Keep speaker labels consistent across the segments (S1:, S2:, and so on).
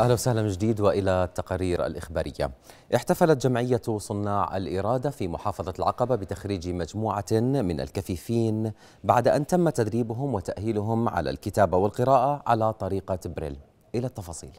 S1: أهلا وسهلا من جديد وإلى التقارير الإخبارية احتفلت جمعية صناع الإرادة في محافظة العقبة بتخريج مجموعة من الكفيفين بعد أن تم تدريبهم وتأهيلهم على الكتابة والقراءة على طريقة بريل إلى التفاصيل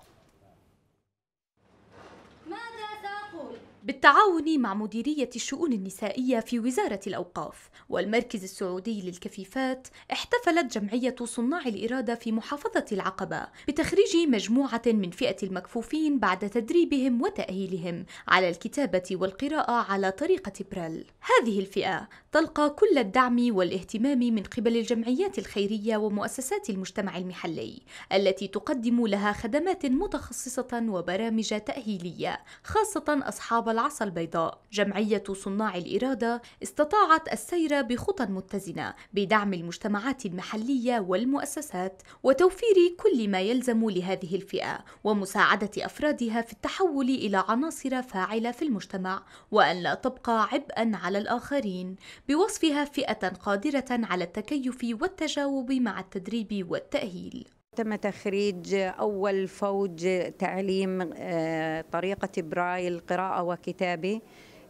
S2: بالتعاون مع مديرية الشؤون النسائية في وزارة الأوقاف والمركز السعودي للكفيفات احتفلت جمعية صناع الإرادة في محافظة العقبة بتخريج مجموعة من فئة المكفوفين بعد تدريبهم وتأهيلهم على الكتابة والقراءة على طريقة بريل هذه الفئة تلقى كل الدعم والاهتمام من قبل الجمعيات الخيرية ومؤسسات المجتمع المحلي التي تقدم لها خدمات متخصصة وبرامج تأهيلية خاصة أصحاب العصا البيضاء جمعية صناع الإرادة استطاعت السير بخطى متزنة بدعم المجتمعات المحلية والمؤسسات وتوفير كل ما يلزم لهذه الفئة ومساعدة أفرادها في التحول إلى عناصر فاعلة في المجتمع وأن لا تبقى عبئا على الآخرين بوصفها فئة قادرة على التكيف والتجاوب مع التدريب والتأهيل
S1: تم تخريج أول فوج تعليم آه، طريقة برايل قراءة وكتابة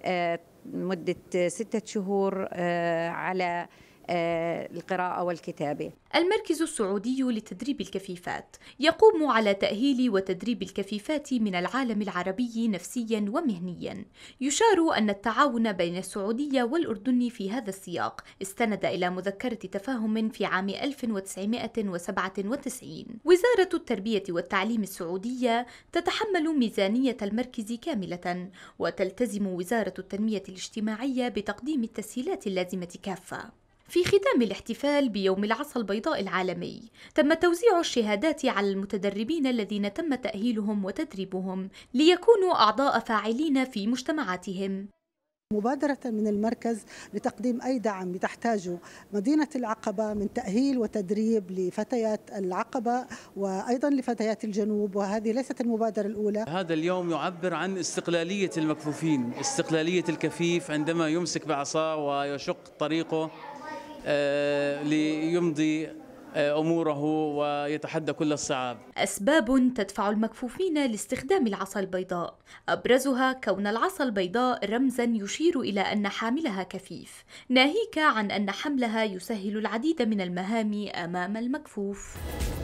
S1: آه، مدة ستة شهور آه، على آه، القراءة والكتابة
S2: المركز السعودي لتدريب الكفيفات يقوم على تأهيل وتدريب الكفيفات من العالم العربي نفسيا ومهنيا يشار أن التعاون بين السعودية والأردن في هذا السياق استند إلى مذكرة تفاهم في عام 1997 وزارة التربية والتعليم السعودية تتحمل ميزانية المركز كاملة وتلتزم وزارة التنمية الاجتماعية بتقديم التسهيلات اللازمة كافة في ختام الاحتفال بيوم العصا البيضاء العالمي تم توزيع الشهادات على المتدربين الذين تم تأهيلهم وتدريبهم ليكونوا أعضاء فاعلين في مجتمعاتهم مبادرة
S1: من المركز لتقديم أي دعم تحتاجه مدينة العقبة من تأهيل وتدريب لفتيات العقبة وأيضا لفتيات الجنوب وهذه ليست المبادرة الأولى
S3: هذا اليوم يعبر عن استقلالية المكفوفين استقلالية الكفيف عندما يمسك بعصاه ويشق طريقه آه، ليمضي آه، اموره ويتحدى كل الصعاب.
S2: اسباب تدفع المكفوفين لاستخدام العصا البيضاء، ابرزها كون العصا البيضاء رمزا يشير الى ان حاملها كفيف، ناهيك عن ان حملها يسهل العديد من المهام امام المكفوف.